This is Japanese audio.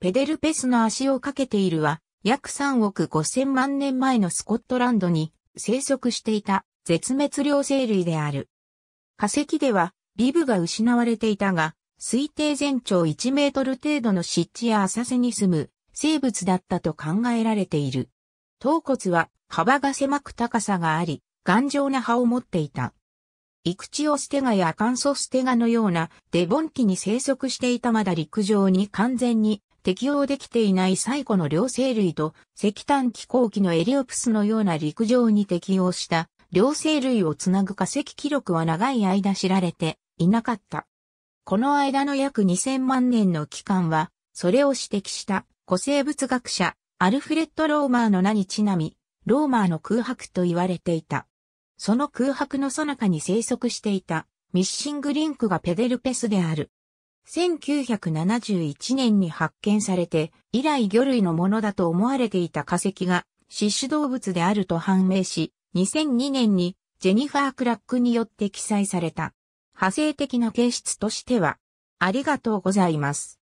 ペデルペスの足をかけているは、約3億5千万年前のスコットランドに生息していた絶滅両生類である。化石では、ビブが失われていたが、推定全長1メートル程度の湿地や浅瀬に住む生物だったと考えられている。頭骨は幅が狭く高さがあり、頑丈な葉を持っていた。イクチオステガやアカンソステガのようなデボン期に生息していたまだ陸上に完全に適用できていない最古の両生類と石炭気候期のエリオプスのような陸上に適用した両生類をつなぐ化石記録は長い間知られていなかった。この間の約2000万年の期間は、それを指摘した古生物学者アルフレッド・ローマーの名にちなみ、ローマーの空白と言われていた。その空白の最中に生息していたミッシングリンクがペデルペスである。1971年に発見されて、以来魚類のものだと思われていた化石が、獅種動物であると判明し、2002年にジェニファー・クラックによって記載された。派生的な形質としては、ありがとうございます。